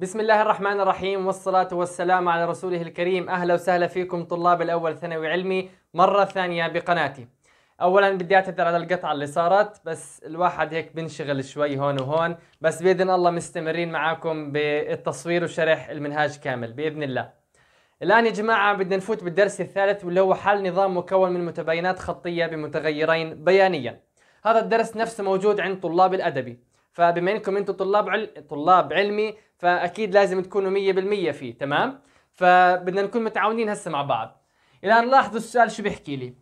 بسم الله الرحمن الرحيم والصلاة والسلام على رسوله الكريم أهلا وسهلا فيكم طلاب الأول ثانوي علمي مرة ثانية بقناتي أولا بدي أعتذر على القطعة اللي صارت بس الواحد هيك بنشغل شوي هون وهون بس بإذن الله مستمرين معاكم بالتصوير وشرح المنهاج كامل بإذن الله الآن يا جماعة بدنا نفوت بالدرس الثالث واللي هو حل نظام مكون من متباينات خطية بمتغيرين بيانيا هذا الدرس نفسه موجود عند طلاب الأدبي فبما انكم انتم طلاب عل... طلاب علمي فاكيد لازم تكونوا 100% فيه تمام فبدنا نكون متعاونين هسه مع بعض الان لاحظوا السؤال شو بيحكي لي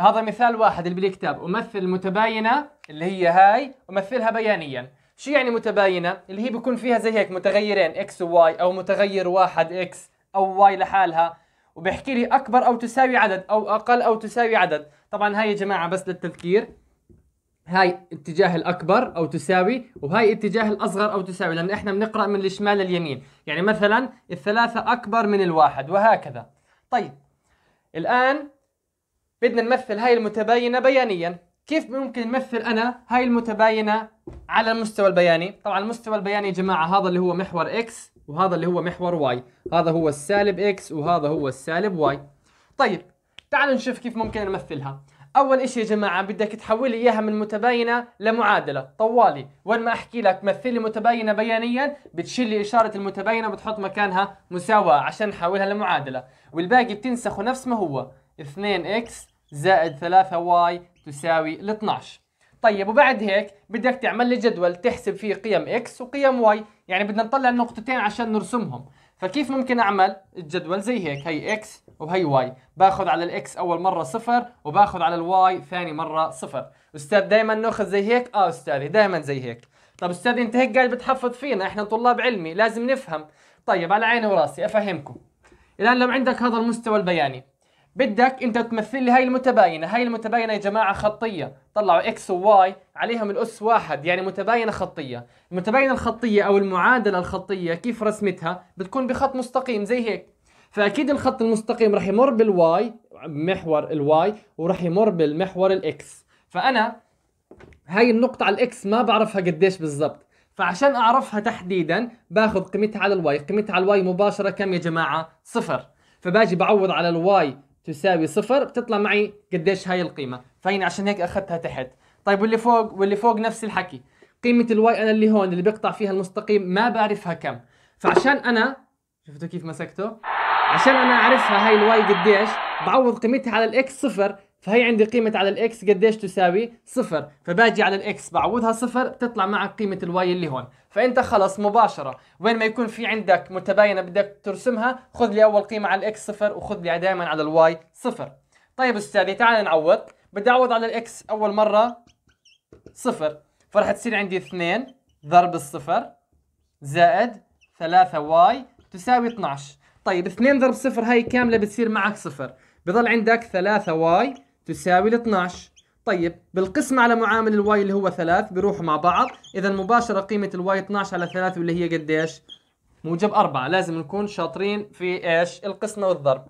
هذا مثال واحد اللي بالكتاب امثل المتباينه اللي هي هاي امثلها بيانيا شو يعني متباينه اللي هي بيكون فيها زي هيك متغيرين اكس وواي او متغير واحد اكس او واي لحالها وبيحكي لي اكبر او تساوي عدد او اقل او تساوي عدد طبعا هاي يا جماعه بس للتذكير هاي اتجاه الاكبر او تساوي وهاي اتجاه الاصغر او تساوي لان احنا بنقرا من الشمال لليمين يعني مثلا الثلاثه اكبر من الواحد وهكذا طيب الان بدنا نمثل هاي المتباينه بيانيا كيف ممكن نمثل انا هاي المتباينه على المستوى البياني طبعا المستوى البياني يا جماعه هذا اللي هو محور اكس وهذا اللي هو محور واي هذا هو السالب اكس وهذا هو السالب واي طيب تعالوا نشوف كيف ممكن نمثلها اول اشي يا جماعه بدك تحول لي اياها من متباينه لمعادله طوالي وين ما احكي لك مثل لي متباينه بيانيا بتشيل لي اشاره المتباينه وبتحط مكانها مساواه عشان نحولها لمعادله والباقي بتنسخه نفس ما هو 2x زائد 3y تساوي ال 12 طيب وبعد هيك بدك تعمل لي جدول تحسب فيه قيم x وقيم y يعني بدنا نطلع النقطتين عشان نرسمهم فكيف ممكن اعمل الجدول زي هيك هي اكس وهي واي باخذ على الاكس اول مره صفر وباخذ على الواي ثاني مره صفر استاذ دائما ناخذ زي هيك اه استاذي دائما زي هيك طب استاذ انت هيك قاعد بتحفظ فينا احنا طلاب علمي لازم نفهم طيب على عيني وراسي افهمكم الان لو عندك هذا المستوى البياني بدك انت تمثل لي هاي المتباينه هاي المتباينه يا جماعه خطيه طلعوا اكس وواي عليهم الاس واحد يعني متباينه خطيه المتباينه الخطيه او المعادله الخطيه كيف رسمتها بتكون بخط مستقيم زي هيك فاكيد الخط المستقيم راح يمر بالواي محور الواي وراح يمر بالمحور الاكس فانا هاي النقطه على الاكس ما بعرفها قديش بالضبط فعشان اعرفها تحديدا باخذ قيمتها على الواي قيمتها على الواي مباشره كم يا جماعه صفر فباجي بعوض على الواي تساوي صفر بتطلع معي قديش هاي القيمه فهيني عشان هيك اخذتها تحت طيب واللي فوق واللي فوق نفس الحكي قيمه الواي انا اللي هون اللي بقطع فيها المستقيم ما بعرفها كم فعشان انا شفتوا كيف مسكته عشان انا اعرفها هاي الواي قديش بعوض قيمتها على الاكس صفر فهي عندي قيمة على الاكس قديش تساوي صفر فباجي على الاكس بعوضها صفر بتطلع معك قيمة الواي اللي هون فانت خلص مباشره وين ما يكون في عندك متباينه بدك ترسمها خذ لي اول قيمه على الاكس صفر وخذ لي دائما على الواي صفر طيب استاذي تعال نعوض بدي اعوض على الاكس اول مره صفر فرح تصير عندي 2 ضرب الصفر زائد 3 واي تساوي 12 طيب 2 ضرب صفر هاي كامله بتصير معك صفر بضل عندك 3 واي تساوي 12 طيب بالقسمة على معامل الواي اللي هو 3 بيروحوا مع بعض إذا مباشرة قيمة الواي 12 على 3 واللي هي قديش موجب 4 لازم نكون شاطرين في إيش القسمة والضرب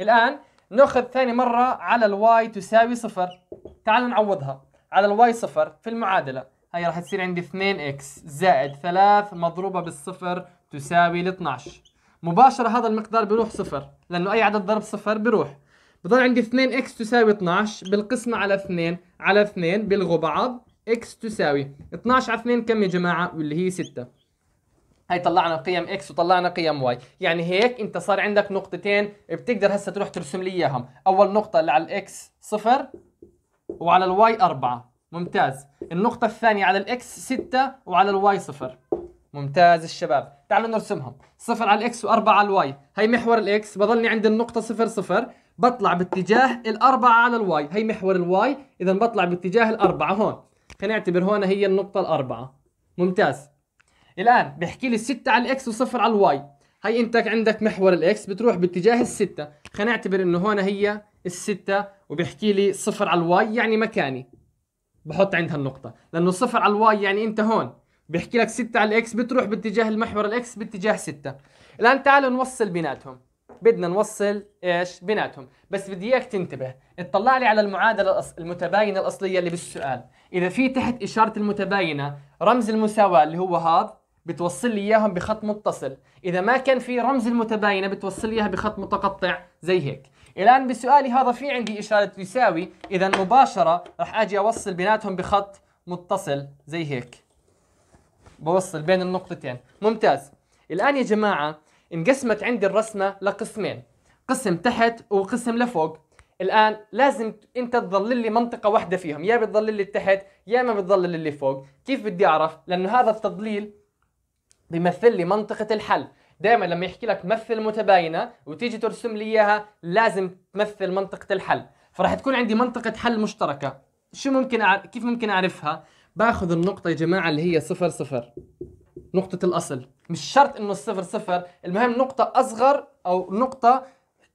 الآن نأخذ ثاني مرة على الواي تساوي صفر تعال نعوضها على الواي صفر في المعادلة هي راح تصير عندي 2x زائد 3 مضروبة بالصفر تساوي ال 12 مباشرة هذا المقدار بيروح صفر لأنه أي عدد ضرب صفر بيروح بضل عندي 2 اكس تساوي 12 بالقسمة على 2 على 2 بلغوا بعض اكس تساوي 12 على 2 كم يا جماعة واللي هي 6 هاي طلعنا قيم اكس وطلعنا قيم واي يعني هيك انت صار عندك نقطتين بتقدر هسه تروح ترسم لي اياهم اول نقطة اللي على الاكس صفر وعلى الواي 4 ممتاز النقطة الثانية على الاكس 6 وعلى الواي صفر ممتاز الشباب تعالوا نرسمهم صفر على الاكس واربعة على الواي هي محور الاكس بضلني عند النقطة صفر صفر بطلع باتجاه الأربعة على الواي هي محور الواي إذا بطلع باتجاه الأربعة هون خلينا نعتبر هون هي النقطة الأربعة ممتاز الآن بحكي لي الستة على الإكس وصفر على الواي هي أنت عندك محور الإكس بتروح باتجاه الستة خلينا نعتبر إنه هون هي الستة وبحكي لي صفر على الواي يعني مكاني بحط عندها النقطة لأنه صفر على الواي يعني أنت هون بحكي لك 6 على الاكس بتروح باتجاه المحور الاكس باتجاه ستة الان تعالوا نوصل بيناتهم بدنا نوصل ايش بيناتهم بس بدي اياك تنتبه اطلع لي على المعادله المتباينه الاصليه اللي بالسؤال اذا في تحت اشاره المتباينه رمز المساواه اللي هو هذا بتوصل لي اياهم بخط متصل اذا ما كان في رمز المتباينه بتوصل لي اياها بخط متقطع زي هيك الان بسؤالي هذا في عندي اشاره يساوي اذا مباشره راح اجي اوصل بيناتهم بخط متصل زي هيك بوصل بين النقطتين ممتاز الان يا جماعه انقسمت عندي الرسمه لقسمين قسم تحت وقسم لفوق الان لازم انت تظلل لي منطقه واحده فيهم يا بتظلل لي تحت يا ما بتظلل اللي فوق كيف بدي اعرف لانه هذا التضليل بيمثل لي منطقه الحل دائما لما يحكي لك مثل متباينه وتيجي ترسم لي اياها لازم تمثل منطقه الحل فراح تكون عندي منطقه حل مشتركه شو ممكن أعرف كيف ممكن اعرفها باخذ النقطه يا جماعه اللي هي صفر صفر نقطه الاصل مش شرط انه الصفر صفر المهم نقطة اصغر او نقطة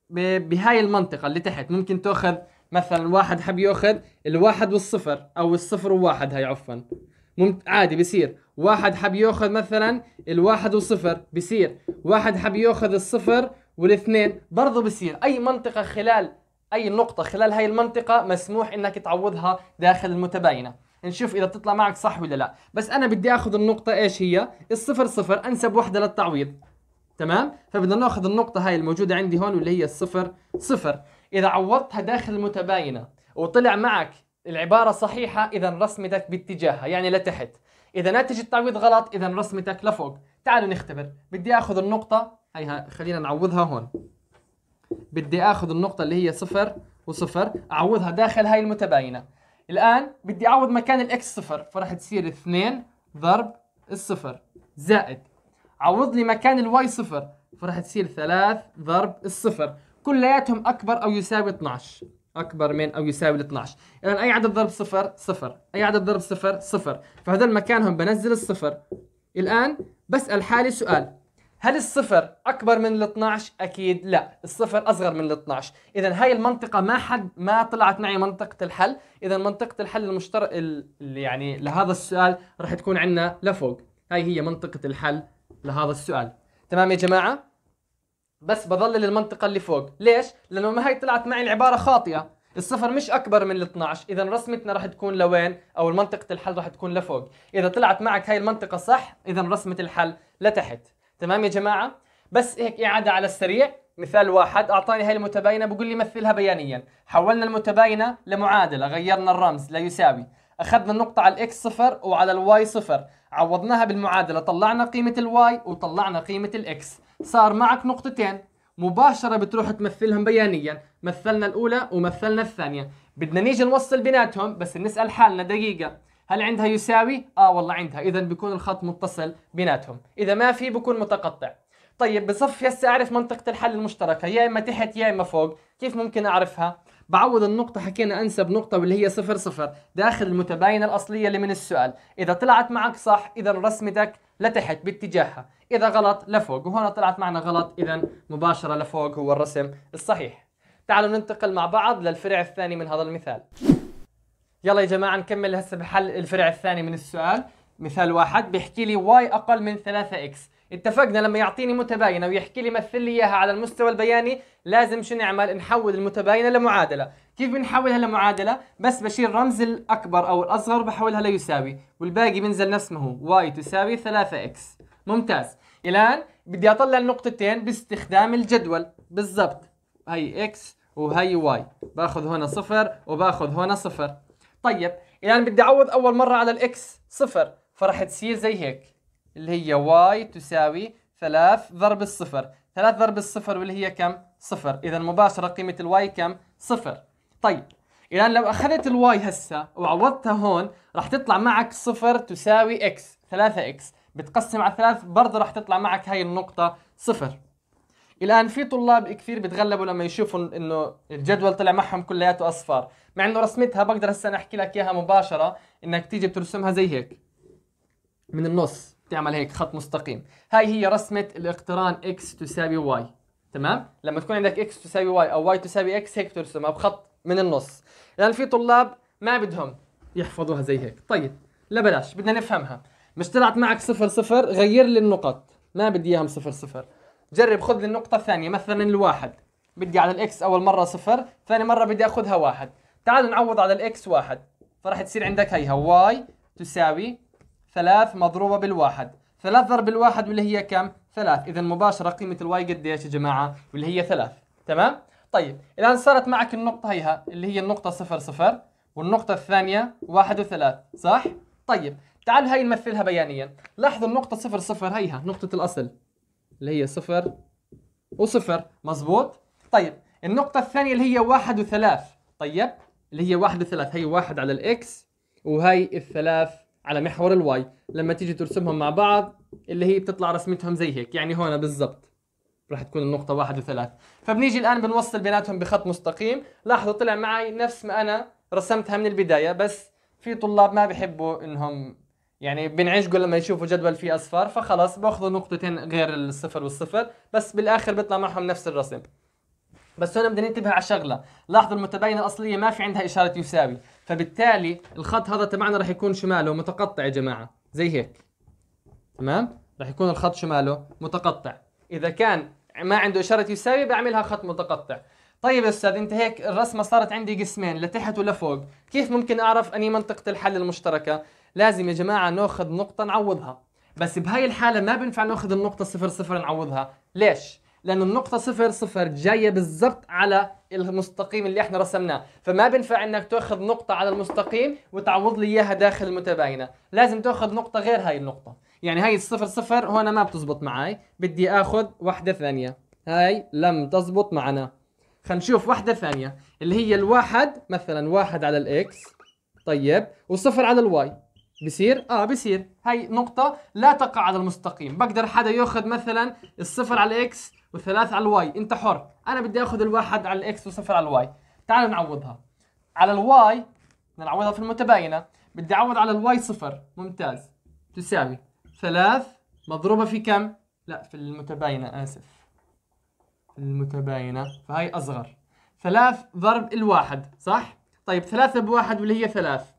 بهاي المنطقة اللي تحت ممكن تاخذ مثلا واحد حب ياخذ الواحد والصفر او الصفر وواحد هاي عفوا ممت... عادي بصير واحد حب ياخذ مثلا الواحد والصفر بصير واحد حب ياخذ الصفر والاثنين برضه بصير اي منطقة خلال اي نقطة خلال هاي المنطقة مسموح انك تعوضها داخل المتباينة نشوف اذا بتطلع معك صح ولا لا بس انا بدي اخذ النقطه ايش هي الصفر صفر انسب وحده للتعويض تمام فبدنا ناخذ النقطه هاي الموجوده عندي هون واللي هي الصفر صفر اذا عوضتها داخل المتباينه وطلع معك العباره صحيحه اذا رسمتك باتجاهها يعني لتحت اذا ناتج التعويض غلط اذا رسمتك لفوق تعالوا نختبر بدي اخذ النقطه هيها خلينا نعوضها هون بدي اخذ النقطه اللي هي صفر وصفر اعوضها داخل هاي المتباينه الآن بدي أعوض مكان الإكس صفر فراح تصير 2 ضرب الصفر زائد عوض لي مكان الواي صفر فراح تصير 3 ضرب الصفر كلياتهم أكبر أو يساوي 12 أكبر من أو يساوي 12 إذا أي عدد ضرب صفر صفر أي عدد ضرب صفر صفر فهذول مكانهم بنزل الصفر الآن بسأل حالي سؤال هل الصفر اكبر من ال 12 اكيد لا الصفر اصغر من ال 12 اذا هاي المنطقه ما حد ما طلعت معي منطقه الحل اذا منطقه الحل المشترك اللي يعني لهذا السؤال راح تكون عندنا لفوق هاي هي منطقه الحل لهذا السؤال تمام يا جماعه بس بظلل المنطقه اللي فوق ليش لانه ما هي طلعت معي العباره خاطئه الصفر مش اكبر من ال 12 اذا رسمتنا راح تكون لوين او منطقه الحل راح تكون لفوق اذا طلعت معك هاي المنطقه صح اذا رسمه الحل لتحت تمام يا جماعه بس هيك اعاده على السريع مثال واحد اعطاني هاي المتباينه بقول لي مثلها بيانيا حولنا المتباينه لمعادله غيرنا الرمز لا يساوي اخذنا النقطه على الاكس صفر وعلى الواي صفر عوضناها بالمعادله طلعنا قيمه الواي وطلعنا قيمه الاكس صار معك نقطتين مباشره بتروح تمثلهم بيانيا مثلنا الاولى ومثلنا الثانيه بدنا نيجي نوصل بيناتهم بس نسال حالنا دقيقه هل عندها يساوي؟ اه والله عندها، اذا بيكون الخط متصل بيناتهم، اذا ما في بيكون متقطع. طيب بصف هسه اعرف منطقة الحل المشتركة، يا اما تحت يا اما فوق، كيف ممكن اعرفها؟ بعوض النقطة حكينا أنسب نقطة واللي هي صفر صفر داخل المتباينة الأصلية اللي من السؤال إذا طلعت معك صح إذا رسمتك لتحت باتجاهها إذا غلط لفوق وهنا طلعت معنا غلط إذا مباشرة لفوق هو الرسم الصحيح تعالوا ننتقل مع بعض للفرع الثاني من هذا المثال يلا يا جماعه نكمل هسه بحل الفرع الثاني من السؤال مثال واحد بيحكي لي واي اقل من 3 اكس اتفقنا لما يعطيني متباينه ويحكي لي مثل لي اياها على المستوى البياني لازم شو نعمل نحول المتباينه لمعادله كيف بنحولها لمعادله بس بشيل رمز الاكبر او الاصغر بحولها ليساوي والباقي بنزل نفس ما هو واي تساوي 3 اكس ممتاز الان بدي اطلع النقطتين باستخدام الجدول بالضبط هي اكس وهي واي باخذ هنا صفر وباخذ هنا صفر طيب يعني بدي اعوض اول مره على الاكس صفر فراح تصير زي هيك اللي هي واي تساوي 3 ضرب الصفر 3 ضرب الصفر واللي هي كم صفر اذا مباشره قيمه الواي كم صفر طيب الان لو اخذت الواي هسه وعوضتها هون راح تطلع معك صفر تساوي اكس 3 اكس بتقسم على 3 برضه راح تطلع معك هاي النقطه صفر الان في طلاب كثير بتغلبوا لما يشوفوا انه الجدول طلع معهم كلياته اصفار مع انه رسمتها بقدر هسه احكي لك اياها مباشره انك تيجي بترسمها زي هيك من النص بتعمل هيك خط مستقيم هاي هي رسمه الاقتران اكس تساوي واي تمام لما تكون عندك اكس تساوي واي او واي تساوي اكس هيك بترسمها بخط من النص لان يعني في طلاب ما بدهم يحفظوها زي هيك طيب لا بلاش بدنا نفهمها مش طلعت معك صفر صفر غير لي النقط ما بدي اياهم صفر صفر جرب خذ لي النقطة الثانية مثلا الواحد بدي على الاكس أول مرة صفر ثاني مرة بدي أخذها واحد تعالوا نعوض على الاكس واحد فراح تصير عندك هيها واي تساوي ثلاث مضروبة بالواحد ثلاث ضرب الواحد واللي هي كم؟ ثلاث إذا مباشرة قيمة الواي قديش يا جماعة؟ واللي هي ثلاث تمام؟ طيب الآن صارت معك النقطة هيها اللي هي النقطة صفر صفر والنقطة الثانية واحد وثلاث صح؟ طيب تعال هاي نمثلها بيانيا لاحظوا النقطة صفر صفر هيها نقطة الأصل اللي هي صفر وصفر مزبوط؟ طيب النقطة الثانية اللي هي واحد وثلاث طيب اللي هي واحد وثلاث هي واحد على الاكس وهي الثلاث على محور الواي لما تيجي ترسمهم مع بعض اللي هي بتطلع رسمتهم زي هيك يعني هون بالضبط راح تكون النقطة واحد وثلاث فبنيجي الآن بنوصل بيناتهم بخط مستقيم لاحظوا طلع معي نفس ما أنا رسمتها من البداية بس في طلاب ما بحبوا إنهم يعني بينعشقوا لما يشوفوا جدول فيه أصفار فخلاص باخذوا نقطتين غير الصفر والصفر بس بالآخر بيطلع معهم نفس الرسم بس هنا بدنا ننتبه على شغله لاحظوا المتباينه الاصليه ما في عندها اشاره يساوي فبالتالي الخط هذا تبعنا رح يكون شماله متقطع يا جماعه زي هيك تمام رح يكون الخط شماله متقطع اذا كان ما عنده اشاره يساوي بعملها خط متقطع طيب يا استاذ انت هيك الرسمه صارت عندي قسمين لتحت ولفوق كيف ممكن اعرف اني منطقه الحل المشتركه لازم يا جماعه ناخذ نقطه نعوضها بس بهاي الحاله ما بنفع ناخذ النقطه صفر صفر نعوضها ليش لأن النقطة صفر صفر جاية بالضبط على المستقيم اللي احنا رسمناه فما بينفع انك تاخذ نقطة على المستقيم وتعوض لي اياها داخل المتباينة لازم تاخذ نقطة غير هاي النقطة يعني هاي الصفر صفر هنا ما بتزبط معي بدي اخذ واحدة ثانية هاي لم تزبط معنا خلينا نشوف واحدة ثانية اللي هي الواحد مثلا واحد على الاكس طيب وصفر على الواي بصير؟ اه بصير هاي نقطة لا تقع على المستقيم بقدر حدا ياخذ مثلا الصفر على الاكس وثلاث على الواي انت حر انا بدي اخذ الواحد على الاكس وصفر على الواي تعالوا نعوضها على الواي بدنا نعوضها في المتباينة بدي اعوض على الواي صفر ممتاز تساوي ثلاث مضروبة في كم؟ لا في المتباينة اسف في المتباينة فهي اصغر ثلاث ضرب الواحد صح؟ طيب ثلاثة بواحد واللي هي ثلاث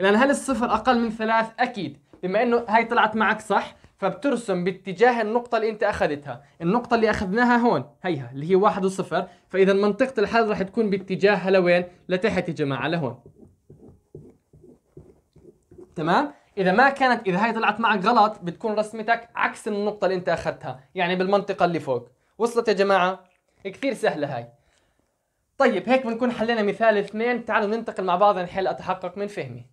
الان هل الصفر اقل من ثلاث؟ اكيد بما انه هاي طلعت معك صح فبترسم باتجاه النقطة اللي أنت أخذتها، النقطة اللي أخذناها هون هيها اللي هي واحد وصفر، فإذا منطقة الحل راح تكون باتجاهها لوين؟ لتحت يا جماعة لهون. تمام؟ إذا ما كانت إذا هاي طلعت معك غلط بتكون رسمتك عكس النقطة اللي أنت أخذتها، يعني بالمنطقة اللي فوق. وصلت يا جماعة؟ كثير سهلة هاي. طيب هيك بنكون حلينا مثال اثنين، تعالوا ننتقل مع بعض نحل أتحقق من فهمي.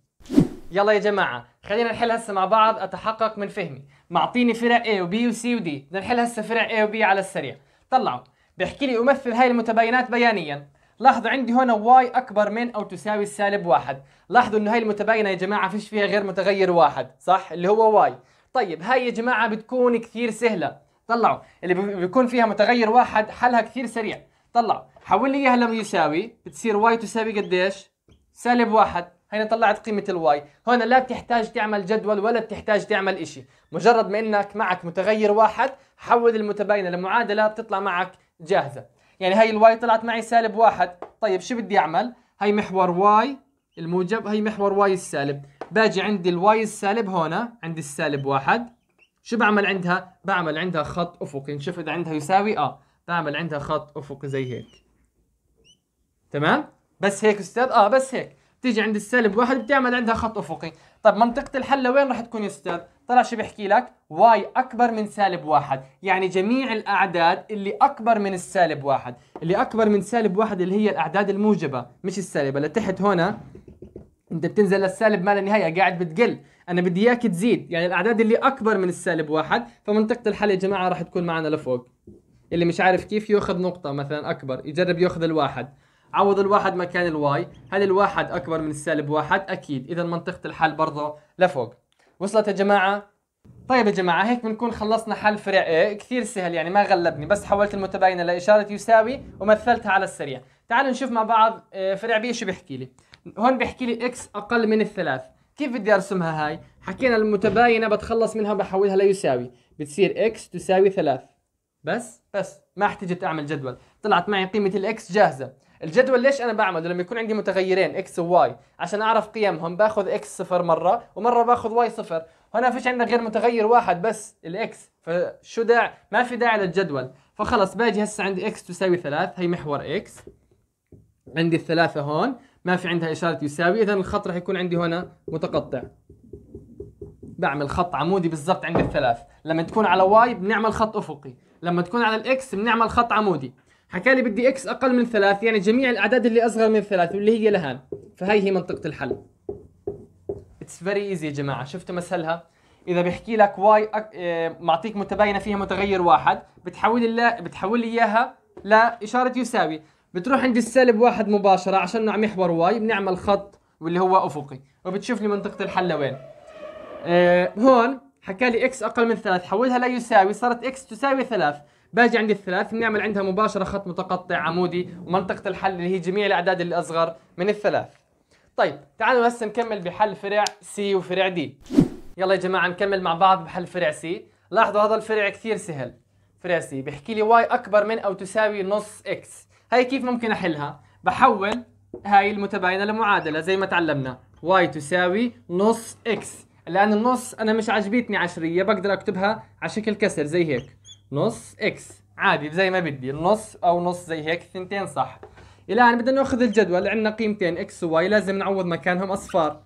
يلا يا جماعة خلينا نحل هسه مع بعض أتحقق من فهمي معطيني فرع A وB وC وD بدنا نحل هسه فرع A وB على السريع طلعوا بيحكي لي امثل هاي المتباينات بيانيا لاحظوا عندي هنا y اكبر من او تساوي السالب واحد لاحظوا انه هاي المتباينه يا جماعه فيش فيها غير متغير واحد صح اللي هو y طيب هاي يا جماعه بتكون كثير سهله طلعوا اللي بيكون فيها متغير واحد حلها كثير سريع طلعوا حول لي اياها لما يساوي بتصير واي تساوي قديش سالب واحد هنا يعني طلعت قيمة الواي هنا لا بتحتاج تعمل جدول ولا بتحتاج تعمل إشي مجرد ما إنك معك متغير واحد حول المتباينة لمعادلة بتطلع معك جاهزة يعني هاي الواي طلعت معي سالب واحد طيب شو بدي أعمل هاي محور واي الموجب هاي محور واي السالب باجي عندي الواي السالب هنا عندي السالب واحد شو بعمل عندها بعمل عندها خط أفقي نشوف إذا عندها يساوي آه بعمل عندها خط أفقي زي هيك تمام بس هيك أستاذ آه بس هيك تيجي عند السالب واحد بتعمل عندها خط افقي طيب منطقه الحل وين راح تكون يا استاذ طلع شو بحكي لك واي اكبر من سالب واحد يعني جميع الاعداد اللي اكبر من السالب واحد اللي اكبر من سالب واحد اللي هي الاعداد الموجبه مش السالبه لتحت هنا انت بتنزل للسالب ما لا نهايه قاعد بتقل انا بدي اياك تزيد يعني الاعداد اللي اكبر من السالب واحد فمنطقه الحل يا جماعه راح تكون معنا لفوق اللي مش عارف كيف ياخذ نقطه مثلا اكبر يجرب ياخذ الواحد عوض الواحد مكان الواي هل الواحد أكبر من السالب واحد؟ أكيد إذا منطقة الحل برضه لفوق وصلت يا جماعة؟ طيب يا جماعة هيك بنكون خلصنا حل فرع A كثير سهل يعني ما غلبني بس حولت المتباينة لإشارة يساوي ومثلتها على السريع تعالوا نشوف مع بعض آه، فرع B شو بيحكي لي هون بيحكي لي X أقل من الثلاث كيف بدي أرسمها هاي؟ حكينا المتباينة بتخلص منها وبحولها ليساوي بتصير X تساوي ثلاث بس بس ما احتجت أعمل جدول طلعت معي قيمة الإكس جاهزة الجدول ليش انا بعمله لما يكون عندي متغيرين اكس وواي عشان اعرف قيمهم باخذ اكس صفر مره ومره باخذ واي صفر هنا فيش عندنا غير متغير واحد بس الاكس فشو داع ما في داعي للجدول فخلص باجي هسه عندي اكس تساوي ثلاث هي محور اكس عندي الثلاثه هون ما في عندها اشاره يساوي اذا الخط راح يكون عندي هنا متقطع بعمل خط عمودي بالضبط عند الثلاث لما تكون على واي بنعمل خط افقي لما تكون على الاكس بنعمل خط عمودي حكى لي بدي اكس اقل من ثلاث يعني جميع الاعداد اللي اصغر من ثلاث واللي هي لهان فهي هي منطقه الحل اتس فيري ايزي يا جماعه شفتوا مسهلها اذا بحكي لك واي أك... آه، معطيك متباينه فيها متغير واحد بتحول لي بتحول لي اياها لاشاره يساوي بتروح عند السالب واحد مباشره عشان عم يحور واي بنعمل خط واللي هو افقي وبتشوف لي منطقه الحل لوين اه... هون حكى لي اكس اقل من ثلاث حولها لا يساوي صارت اكس تساوي ثلاث باجي عند الثلاث بنعمل عندها مباشره خط متقطع عمودي ومنطقه الحل اللي هي جميع الاعداد الاصغر من الثلاث طيب تعالوا هسه نكمل بحل فرع سي وفرع دي يلا يا جماعه نكمل مع بعض بحل فرع سي لاحظوا هذا الفرع كثير سهل فرع سي بيحكي لي واي اكبر من او تساوي نص اكس هاي كيف ممكن احلها بحول هاي المتباينه لمعادله زي ما تعلمنا واي تساوي نص اكس لان النص انا مش عجبتني عشريه بقدر اكتبها على شكل كسر زي هيك نص اكس عادي زي ما بدي النص او نص زي هيك ثنتين صح الان بدنا ناخذ الجدول عندنا قيمتين اكس وواي لازم نعوض مكانهم اصفار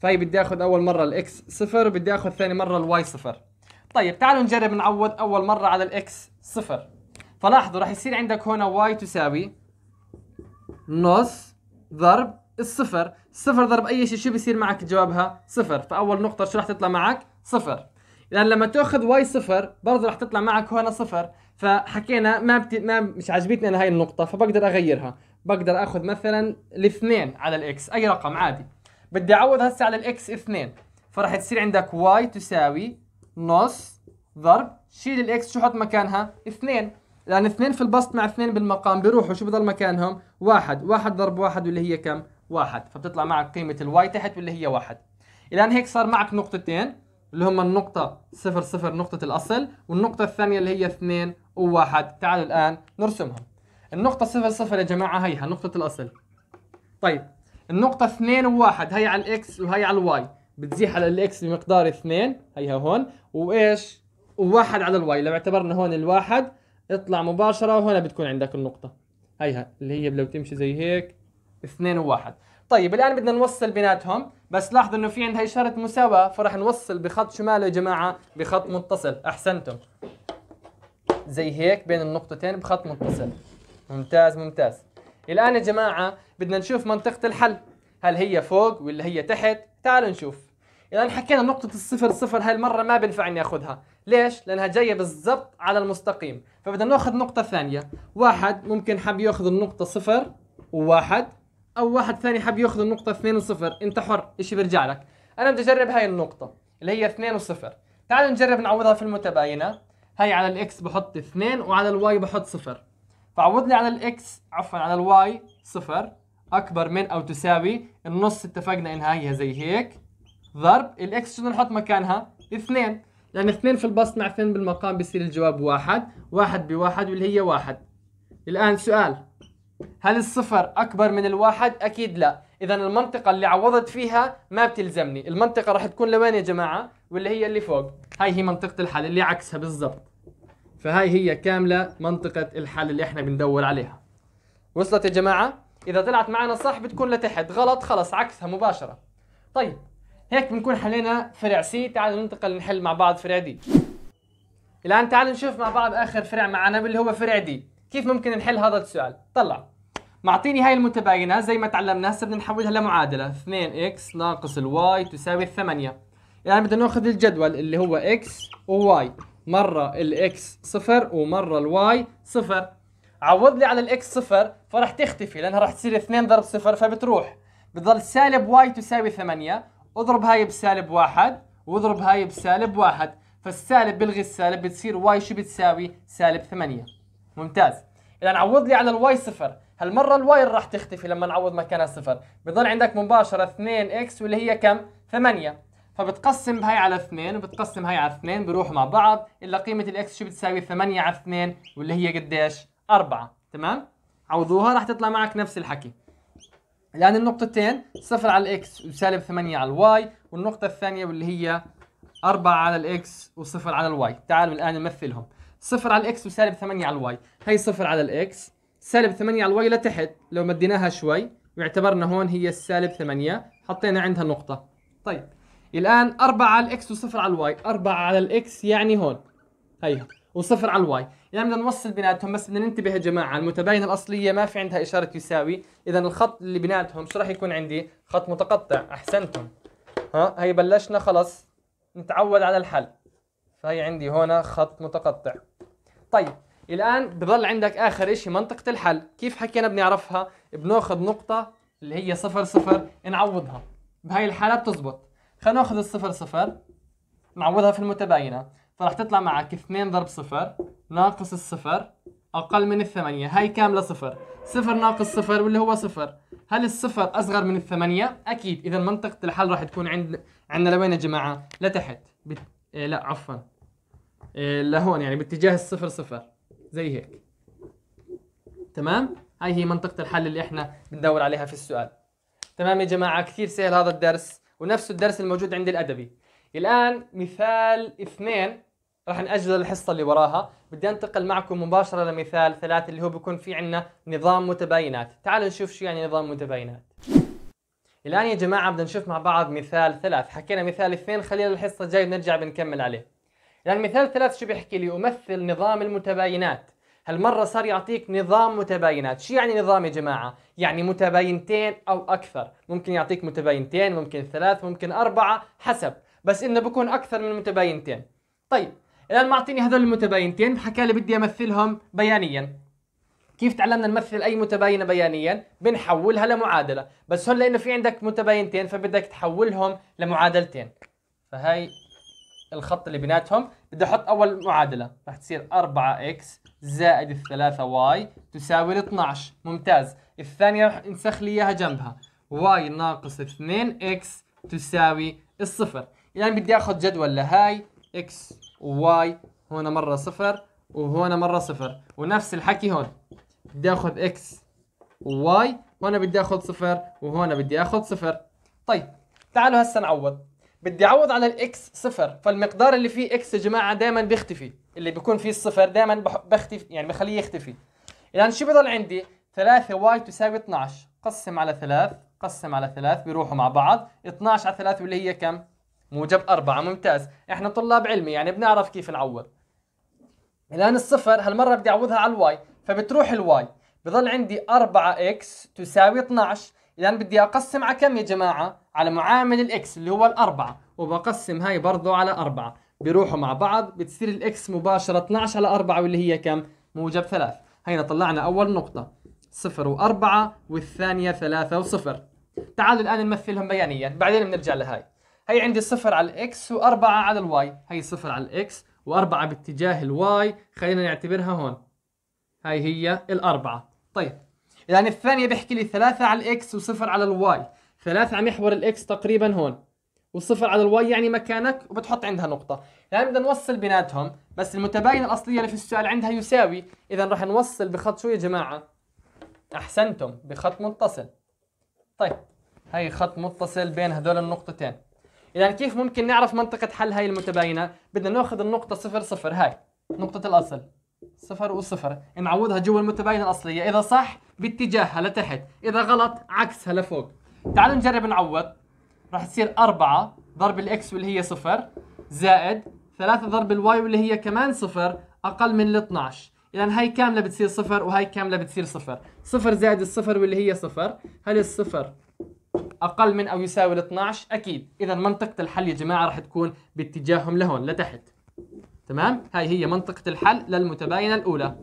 فهي بدي اخذ اول مره الاكس صفر وبدي اخذ ثاني مره الواي صفر طيب تعالوا نجرب نعوض اول مره على الاكس صفر فلاحظوا راح يصير عندك هنا واي تساوي نص ضرب الصفر الصفر ضرب اي شيء شو بيصير معك جوابها صفر فاول نقطه شو راح تطلع معك صفر لان لما تاخذ واي صفر برضه رح تطلع معك هون صفر فحكينا ما بت... ما مش عاجبتني انا هاي النقطه فبقدر اغيرها بقدر اخذ مثلا الاثنين على الاكس اي رقم عادي بدي اعوض هسه على الاكس اثنين فرح تصير عندك واي تساوي نص ضرب شيل الاكس شو حط مكانها اثنين لان اثنين في البسط مع اثنين بالمقام بيروحوا شو بضل مكانهم واحد واحد ضرب واحد واللي هي كم واحد فبتطلع معك قيمه الواي تحت واللي هي واحد الان هيك صار معك نقطتين اللي هم النقطة صفر صفر نقطة الأصل والنقطة الثانية اللي هي اثنين وواحد تعالوا الآن نرسمهم النقطة صفر صفر يا جماعة هيها نقطة الأصل طيب النقطة اثنين وواحد هي على الإكس وهي على الواي بتزيح على الإكس بمقدار اثنين هيها هون وإيش وواحد على الواي لو اعتبرنا هون الواحد اطلع مباشرة وهنا بتكون عندك النقطة هيها اللي هي لو تمشي زي هيك اثنين وواحد طيب الان بدنا نوصل بيناتهم بس لاحظوا انه في عندها اشاره مساواه فراح نوصل بخط شمال يا جماعه بخط متصل احسنتم زي هيك بين النقطتين بخط متصل ممتاز ممتاز الان يا جماعه بدنا نشوف منطقه الحل هل هي فوق ولا هي تحت تعالوا نشوف الان حكينا نقطه الصفر صفر هاي المره ما بينفع اني اخذها ليش لانها جايه بالضبط على المستقيم فبدنا ناخذ نقطه ثانيه واحد ممكن حب ياخذ النقطه صفر وواحد او واحد ثاني حاب ياخذ النقطه 2 وصفر 0 انت حر ايش بيرجع لك انا بدي اجرب هاي النقطه اللي هي 2 وصفر 0 تعالوا نجرب نعوضها في المتباينه هاي على الاكس بحط 2 وعلى الواي بحط 0 فعوض لي على الاكس عفوا على الواي 0 اكبر من او تساوي النص اتفقنا انها هي زي هيك ضرب الاكس شو نحط مكانها 2 يعني 2 في البسط مع 2 بالمقام بصير الجواب واحد واحد بواحد واللي هي واحد الان سؤال هل الصفر أكبر من الواحد؟ أكيد لا إذا المنطقة اللي عوضت فيها ما بتلزمني المنطقة راح تكون لوين يا جماعة؟ واللي هي اللي فوق هاي هي منطقة الحل اللي عكسها بالضبط فهاي هي كاملة منطقة الحل اللي احنا بندور عليها وصلت يا جماعة؟ إذا طلعت معنا صح بتكون لتحت غلط خلص عكسها مباشرة طيب هيك بنكون حلينا فرع سي تعالوا ننتقل نحل مع بعض فرع دي الآن تعالوا نشوف مع بعض آخر فرع معنا اللي هو فرع دي كيف ممكن نحل هذا السؤال طلع معطيني هاي المتباينات زي ما تعلمنا هسه بدنا نحولها لمعادله 2x ناقص الواي تساوي 8 يعني بدنا ناخذ الجدول اللي هو x وy مره الاكس صفر ومره الواي صفر عوض لي على الاكس صفر فرح تختفي لانها راح تصير 2 ضرب صفر فبتروح بضل سالب واي تساوي 8 اضرب هاي بسالب واحد واضرب هاي بسالب واحد فالسالب بلغي السالب بتصير واي شو بتساوي سالب 8 ممتاز اذا عوض لي على الواي صفر هالمرة الواي راح تختفي لما نعوض مكانها صفر بضل عندك مباشرة 2 اكس واللي هي كم 8 فبتقسم هاي على 2 وبتقسم هاي على 2 بيروحوا مع بعض الا قيمة الاكس شو بتساوي 8 على 2 واللي هي قديش 4 تمام عوضوها راح تطلع معك نفس الحكي الان النقطتين صفر على الاكس وسالب 8 على الواي والنقطة الثانية واللي هي 4 على الاكس وصفر على الواي تعالوا الان نمثلهم صفر على الاكس وسالب 8 على الواي هي صفر على الاكس سالب 8 على الواي لتحت لو مديناها شوي واعتبرنا هون هي السالب 8 حطينا عندها نقطة طيب الآن 4 على الاكس وصفر على الواي 4 على الاكس يعني هون هيها وصفر على الواي يعني بدنا نوصل بيناتهم بس بدنا ننتبه يا جماعة المتباينة الأصلية ما في عندها إشارة يساوي إذا الخط اللي بيناتهم شو راح يكون عندي خط متقطع أحسنتم ها هي بلشنا خلص نتعود على الحل فهي عندي هنا خط متقطع طيب الآن بضل عندك آخر شيء منطقة الحل كيف حكينا بنعرفها بناخذ نقطة اللي هي صفر صفر نعوضها بهاي الحالة بتزبط خلينا ناخذ الصفر صفر نعوضها في المتباينة فرح تطلع معك 2 ضرب صفر ناقص الصفر أقل من الثمانية هاي كاملة صفر صفر ناقص صفر واللي هو صفر هل الصفر أصغر من الثمانية؟ أكيد إذا منطقة الحل راح تكون عند عندنا لوين يا جماعة؟ لتحت بت... إيه لا عفوا إيه، لهون يعني باتجاه الصفر صفر زي هيك تمام هاي هي منطقة الحل اللي احنا بندور عليها في السؤال تمام يا جماعة كثير سهل هذا الدرس ونفس الدرس الموجود عند الأدبي الآن مثال اثنين راح نأجل الحصة اللي وراها بدي أنتقل معكم مباشرة لمثال ثلاثة اللي هو بيكون في عندنا نظام متباينات تعالوا نشوف شو يعني نظام متباينات الآن يا جماعة بدنا نشوف مع بعض مثال ثلاث حكينا مثال اثنين خلينا الحصة الجاية بنرجع بنكمل عليه يعني مثال ثلاث شو بيحكي لي أمثل نظام المتباينات هالمرة صار يعطيك نظام متباينات شو يعني نظام يا جماعة؟ يعني متباينتين أو أكثر ممكن يعطيك متباينتين ممكن ثلاث ممكن أربعة حسب بس إنه بكون أكثر من متباينتين طيب الآن معطيني هذول المتباينتين حكى لي بدي أمثلهم بيانيا كيف تعلمنا نمثل اي متباينه بيانيا بنحولها لمعادله بس هون لانه في عندك متباينتين فبدك تحولهم لمعادلتين فهي الخط اللي بيناتهم بدي احط اول معادله راح تصير 4 اكس زائد 3 واي تساوي 12 ممتاز الثانيه راح انسخ لي اياها جنبها واي ناقص 2 اكس تساوي الصفر يعني بدي اخذ جدول لهاي اكس وواي هنا مره صفر وهنا مره صفر ونفس الحكي هون بدي اخذ اكس وواي هنا بدي اخذ صفر وهنا بدي اخذ صفر طيب تعالوا هسه نعوض بدي اعوض على الاكس صفر فالمقدار اللي فيه اكس يا جماعه دائما بيختفي اللي بيكون فيه الصفر دائما بختفي يعني بخليه يختفي يعني شو بضل عندي 3 واي تساوي 12 قسم على 3 قسم على 3 بيروحوا مع بعض 12 على 3 واللي هي كم موجب 4 ممتاز احنا طلاب علمي يعني بنعرف كيف نعوض الان الصفر هالمره بدي اعوضها على الواي فبتروح الواي بضل عندي 4 اكس تساوي 12 اذا بدي اقسم على كم يا جماعه على معامل الاكس اللي هو الاربعه وبقسم هاي برضه على اربعه بيروحوا مع بعض بتصير الاكس مباشره 12 على 4 واللي هي كم موجب 3 هينا طلعنا اول نقطه 0 و4 والثانيه 3 و0 تعالوا الان نمثلهم بيانيا بعدين بنرجع لهاي هي عندي 0 على الاكس و4 على الواي هي 0 على الاكس و4 باتجاه الواي خلينا نعتبرها هون هاي هي الأربعة طيب يعني الثانية بيحكي لي ثلاثة على الإكس وصفر على الواي ثلاثة على محور الإكس تقريبا هون والصفر على الواي يعني مكانك وبتحط عندها نقطة يعني بدنا نوصل بيناتهم بس المتباينة الأصلية اللي في السؤال عندها يساوي إذا رح نوصل بخط شو يا جماعة أحسنتم بخط متصل طيب هي خط متصل بين هذول النقطتين إذا كيف ممكن نعرف منطقة حل هاي المتباينة بدنا ناخذ النقطة صفر صفر هاي نقطة الأصل صفر وصفر نعوضها جوا المتباينة الأصلية إذا صح باتجاهها لتحت إذا غلط عكسها لفوق تعالوا نجرب نعوض راح تصير أربعة ضرب الإكس واللي هي صفر زائد ثلاثة ضرب الواي واللي هي كمان صفر أقل من ال 12 إذا هاي كاملة بتصير صفر وهاي كاملة بتصير صفر صفر زائد الصفر واللي هي صفر هل الصفر أقل من أو يساوي ال 12 أكيد إذا منطقة الحل يا جماعة راح تكون باتجاههم لهون لتحت تمام هاي هي منطقة الحل للمتباينة الأولى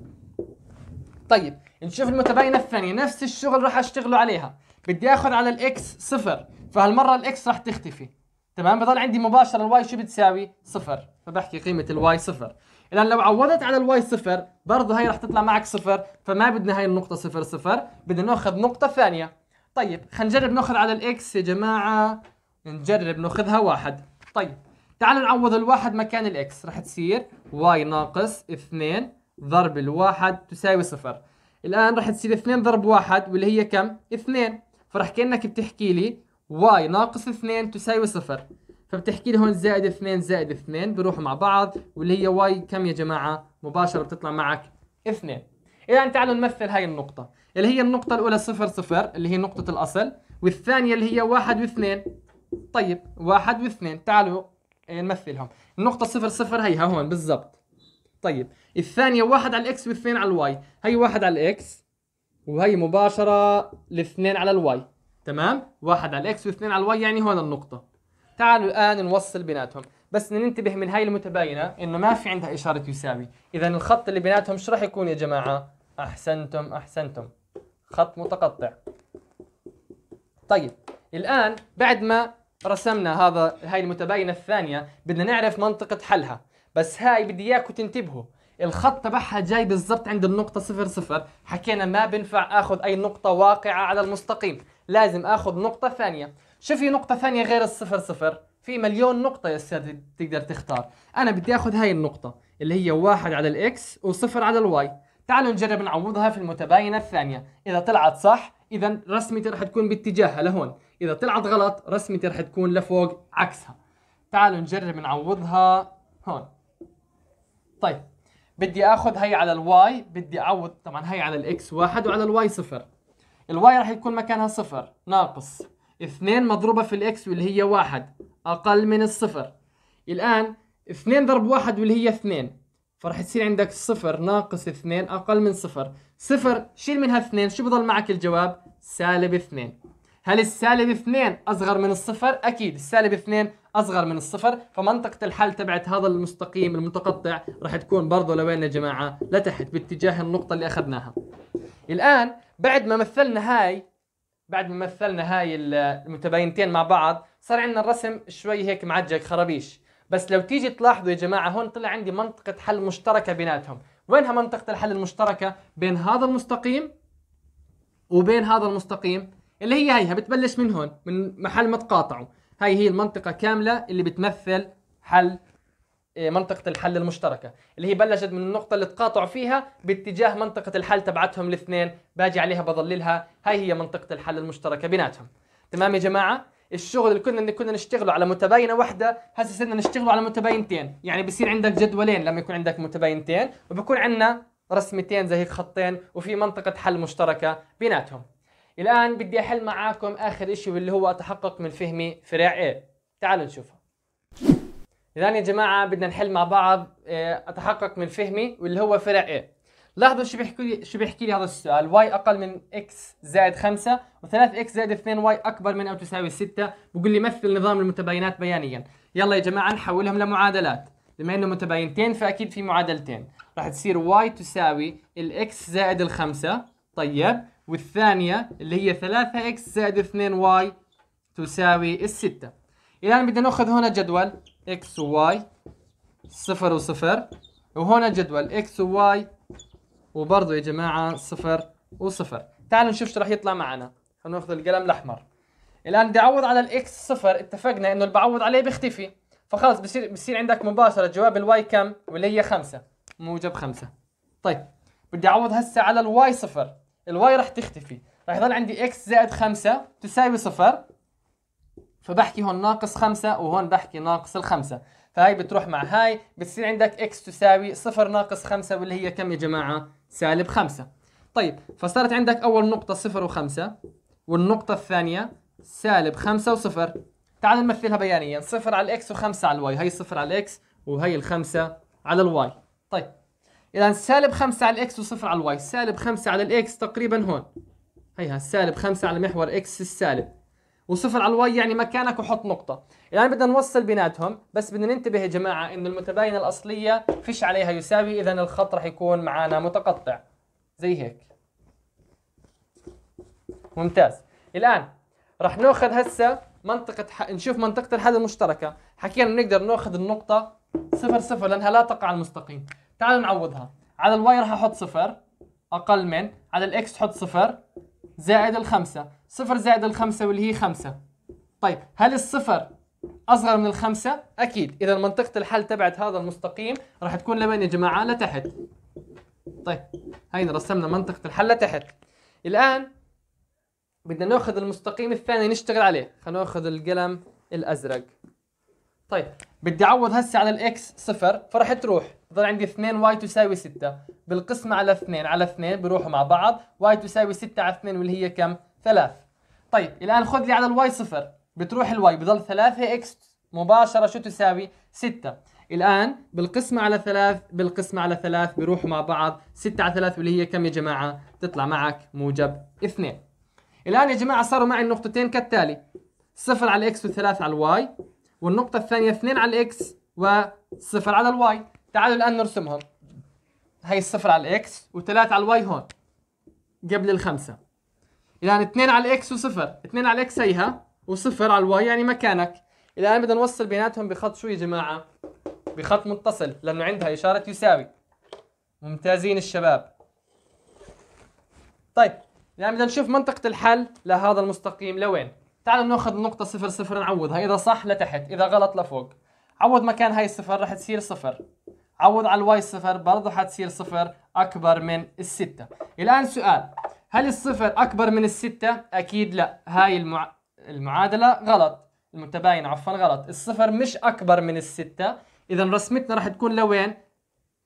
طيب نشوف المتباينة الثانية نفس الشغل راح أشتغله عليها بدي أخذ على الإكس صفر فهالمرة الإكس راح تختفي تمام بضل عندي مباشرة الواي شو بتساوي صفر فبحكي قيمة الواي صفر إذا لو عوضت على الواي صفر برضه هي راح تطلع معك صفر فما بدنا هاي النقطة صفر صفر بدنا ناخذ نقطة ثانية طيب خلينا نجرب ناخذ على الإكس يا جماعة نجرب ناخذها واحد طيب تعال نعوض الواحد مكان الاكس رح تصير واي ناقص 2 ضرب الواحد تساوي صفر الان رح تصير 2 ضرب واحد واللي هي كم؟ 2 فرح كانك بتحكي لي واي ناقص 2 تساوي صفر فبتحكي لي هون زائد 2 زائد 2 بيروحوا مع بعض واللي هي واي كم يا جماعه؟ مباشره بتطلع معك 2 الان تعالوا نمثل هاي النقطه اللي هي النقطه الاولى صفر صفر اللي هي نقطه الاصل والثانيه اللي هي واحد واثنين طيب واحد واثنين تعالوا إيه، نمثلهم النقطة صفر صفر هيها هون بالضبط طيب الثانية واحد على الاكس واثنين على الواي هي واحد على الاكس وهي مباشرة الاثنين على الواي تمام واحد على الاكس واثنين على الواي يعني هون النقطة تعالوا الآن نوصل بيناتهم بس ننتبه من هاي المتباينة انه ما في عندها اشارة يساوي اذا الخط اللي بيناتهم شو راح يكون يا جماعة احسنتم احسنتم خط متقطع طيب الآن بعد ما رسمنا هذا هاي المتباينة الثانية بدنا نعرف منطقة حلها بس هاي بدي اياكم تنتبهوا الخط تبعها جاي بالضبط عند النقطة صفر صفر حكينا ما بنفع اخذ اي نقطة واقعة على المستقيم لازم اخذ نقطة ثانية شو في نقطة ثانية غير الصفر صفر في مليون نقطة يا استاذ تقدر تختار انا بدي اخذ هاي النقطة اللي هي واحد على الاكس وصفر على الواي تعالوا نجرب نعوضها في المتباينة الثانية إذا طلعت صح إذا رسمتي رح تكون باتجاهها لهون اذا طلعت غلط رسمتي رح تكون لفوق عكسها تعالوا نجرب نعوضها هون طيب بدي اخذ هي على الواي بدي اعوض طبعا هي على الاكس واحد وعلى الواي صفر الواي رح يكون مكانها صفر ناقص اثنين مضروبة في الاكس واللي هي واحد اقل من الصفر الان اثنين ضرب واحد واللي هي اثنين فرح يصير عندك صفر ناقص اثنين اقل من صفر صفر شيل منها اثنين شو بضل معك الجواب سالب اثنين هل السالب 2 اصغر من الصفر؟ اكيد السالب 2 اصغر من الصفر فمنطقه الحل تبعت هذا المستقيم المتقطع راح تكون برضه لوين يا جماعه؟ لتحت باتجاه النقطه اللي اخذناها. الان بعد ما مثلنا هاي بعد ما مثلنا هاي المتباينتين مع بعض صار عندنا الرسم شوي هيك معجق خرابيش بس لو تيجي تلاحظوا يا جماعه هون طلع عندي منطقه حل مشتركه بيناتهم وينها منطقه الحل المشتركه بين هذا المستقيم وبين هذا المستقيم اللي هي هيها بتبلش من هون من محل ما تقاطعوا هاي هي المنطقة كاملة اللي بتمثل حل إيه، منطقة الحل المشتركة اللي هي بلشت من النقطة اللي تقاطعوا فيها باتجاه منطقة الحل تبعتهم الاثنين باجي عليها بضللها هاي هي منطقة الحل المشتركة بيناتهم تمام يا جماعة الشغل اللي كنا كنا نشتغله على متباينة واحدة هسه صرنا نشتغله على متباينتين يعني بصير عندك جدولين لما يكون عندك متباينتين وبكون عندنا رسمتين زي هيك خطين وفي منطقة حل مشتركة بيناتهم الآن بدي أحل معاكم آخر إشي واللي هو تحقق من فهمي فرع A تعالوا نشوفها الآن يا جماعة بدنا نحل مع بعض آه، أتحقق من فهمي واللي هو فرع A لاحظوا شو بيحكي لي شو بيحكي لي هذا السؤال y اقل من x زائد 5 و3x زائد 2y اكبر من او تساوي 6 بقول لي مثل نظام المتباينات بيانيا يلا يا جماعه نحولهم لمعادلات بما انه متباينتين فاكيد في معادلتين راح تصير y تساوي الاكس زائد الخمسة طيب والثانية اللي هي 3x زائد 2y تساوي الستة الآن بدنا نأخذ هنا جدول x و y صفر وصفر وهنا جدول x و y وبرضو يا جماعة صفر وصفر تعالوا نشوف شو راح يطلع معنا خلينا ناخذ القلم الأحمر الآن بدي أعوض على الإكس صفر اتفقنا إنه اللي بعوض عليه بيختفي فخلص بصير بصير عندك مباشرة جواب الواي كم واللي هي خمسة موجب خمسة طيب بدي أعوض هسه على الواي صفر الواي راح تختفي راح يضل عندي اكس زائد 5 تساوي صفر فبحكي هون ناقص 5 وهون بحكي ناقص الخمسة فهي بتروح مع هاي بتصير عندك اكس تساوي صفر ناقص 5 واللي هي كم يا جماعة سالب 5 طيب فصارت عندك أول نقطة صفر وخمسة والنقطة الثانية سالب 5 وصفر تعال نمثلها بيانيا صفر على الاكس وخمسة على الواي هي صفر على الاكس وهي الخمسة على الواي اذا سالب 5 على الاكس وصفر على الواي سالب 5 على الاكس تقريبا هون هيها سالب 5 على محور اكس السالب وصفر على الواي يعني مكانك وحط نقطة الآن بدنا نوصل بيناتهم بس بدنا ننتبه يا جماعة إنه المتباينة الأصلية فيش عليها يساوي إذا الخط رح يكون معانا متقطع زي هيك ممتاز الآن رح ناخذ هسه منطقة ح... نشوف منطقة الحد المشتركة حكينا بنقدر ناخذ النقطة صفر صفر لأنها لا تقع على المستقيم تعال نعوضها على الواي راح احط صفر اقل من على الاكس تحط صفر زائد الخمسة صفر زائد الخمسة واللي هي خمسة طيب هل الصفر اصغر من الخمسة اكيد اذا منطقة الحل تبعت هذا المستقيم راح تكون لمن يا جماعة لتحت طيب هينا رسمنا منطقة الحل لتحت الان بدنا ناخذ المستقيم الثاني نشتغل عليه خلينا ناخذ القلم الازرق طيب بدي اعوض هسه على الاكس صفر فراح تروح ظل عندي 2 واي تساوي 6 بالقسمة على 2 على 2 بروحوا مع بعض واي تساوي 6 على 2 واللي هي كم 3 طيب الآن خذ لي على الواي صفر بتروح الواي بضل 3 اكس مباشرة شو تساوي 6 الآن بالقسمة على 3 بالقسمة على 3 بيروحوا مع بعض 6 على 3 واللي هي كم يا جماعة تطلع معك موجب 2 الآن يا جماعة صاروا معي النقطتين كالتالي صفر على الاكس 3 على الواي والنقطة الثانية 2 على الاكس وصفر على الواي تعالوا الآن نرسمهم هي الصفر على الإكس وثلاثة على الواي هون قبل الخمسة الآن يعني اثنين على الإكس وصفر اثنين على الإكس هيها وصفر على الواي يعني مكانك الآن بدنا نوصل بيناتهم بخط شو يا جماعة بخط متصل لأنه عندها إشارة يساوي ممتازين الشباب طيب الآن يعني بدنا نشوف منطقة الحل لهذا المستقيم لوين تعالوا ناخذ النقطة صفر صفر نعوضها إذا صح لتحت إذا غلط لفوق عوض مكان هاي الصفر رح تصير صفر عوض على الواي صفر برضه حتصير صفر أكبر من الستة الآن سؤال هل الصفر أكبر من الستة؟ أكيد لا هاي المع... المعادلة غلط المتباين عفوا غلط الصفر مش أكبر من الستة إذا رسمتنا راح تكون لوين؟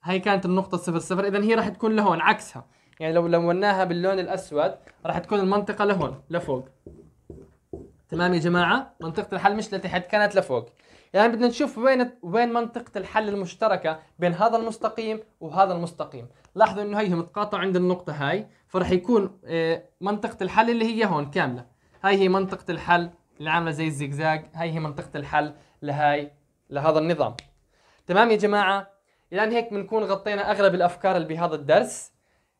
هاي كانت النقطة صفر صفر إذا هي راح تكون لهون عكسها يعني لو لوناها باللون الأسود راح تكون المنطقة لهون لفوق تمام يا جماعه منطقه الحل مش التي حد كانت لفوق يعني بدنا نشوف وين وين منطقه الحل المشتركه بين هذا المستقيم وهذا المستقيم لاحظوا انه هي متقاطعه عند النقطه هاي فرح يكون آه، منطقه الحل اللي هي هون كامله هاي هي منطقه الحل اللي عامله زي الزجزاج هاي هي منطقه الحل لهاي لهذا النظام تمام يا جماعه الان هيك بنكون غطينا اغلب الافكار اللي بهذا الدرس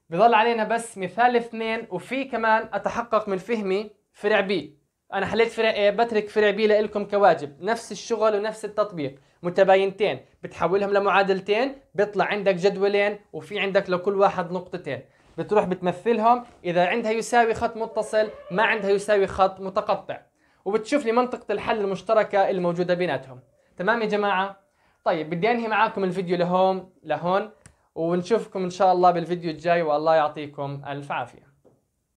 بضل علينا بس مثال اثنين وفي كمان اتحقق من فهمي فرع بي انا حليت فرع إيه، بترك فرع بي لكم كواجب نفس الشغل ونفس التطبيق متباينتين بتحولهم لمعادلتين بيطلع عندك جدولين وفي عندك لكل واحد نقطتين بتروح بتمثلهم اذا عندها يساوي خط متصل ما عندها يساوي خط متقطع وبتشوف لي منطقه الحل المشتركه الموجوده بيناتهم تمام يا جماعه طيب بدي انهي معاكم الفيديو لهون لهون ونشوفكم ان شاء الله بالفيديو الجاي والله يعطيكم الف عافيه